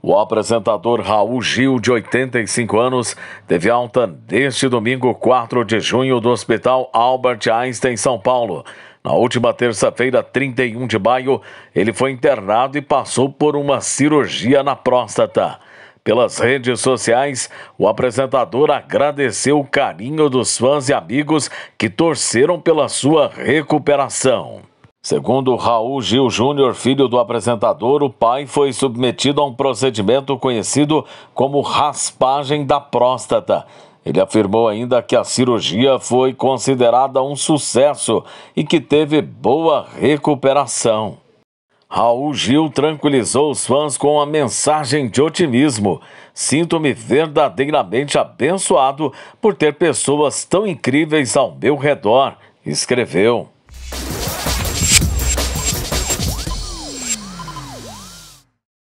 O apresentador Raul Gil, de 85 anos, teve alta neste domingo 4 de junho do Hospital Albert Einstein, São Paulo. Na última terça-feira, 31 de maio, ele foi internado e passou por uma cirurgia na próstata. Pelas redes sociais, o apresentador agradeceu o carinho dos fãs e amigos que torceram pela sua recuperação. Segundo Raul Gil Júnior, filho do apresentador, o pai foi submetido a um procedimento conhecido como raspagem da próstata. Ele afirmou ainda que a cirurgia foi considerada um sucesso e que teve boa recuperação. Raul Gil tranquilizou os fãs com uma mensagem de otimismo. Sinto-me verdadeiramente abençoado por ter pessoas tão incríveis ao meu redor, escreveu.